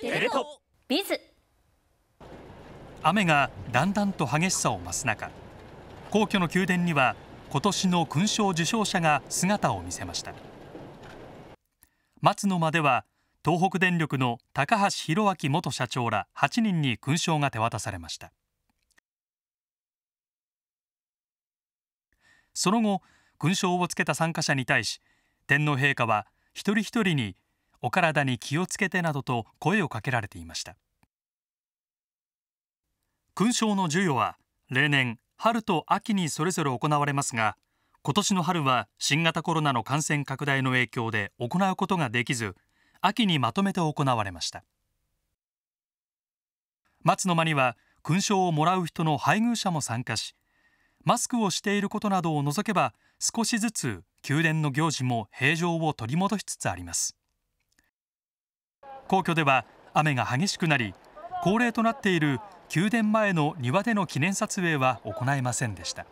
テレトビズ雨がだんだんと激しさを増す中皇居の宮殿には今年の勲章受章者が姿を見せました松の間では東北電力の高橋宏明元社長ら8人に勲章が手渡されましたその後勲章をつけた参加者に対し天皇陛下は一人一人にお体に気をつけてなどと声をかけられていました勲章の授与は例年春と秋にそれぞれ行われますが今年の春は新型コロナの感染拡大の影響で行うことができず秋にまとめて行われました松の間には勲章をもらう人の配偶者も参加しマスクをしていることなどを除けば少しずつ宮殿の行事も平常を取り戻しつつあります皇居では雨が激しくなり恒例となっている宮殿前の庭での記念撮影は行えませんでした。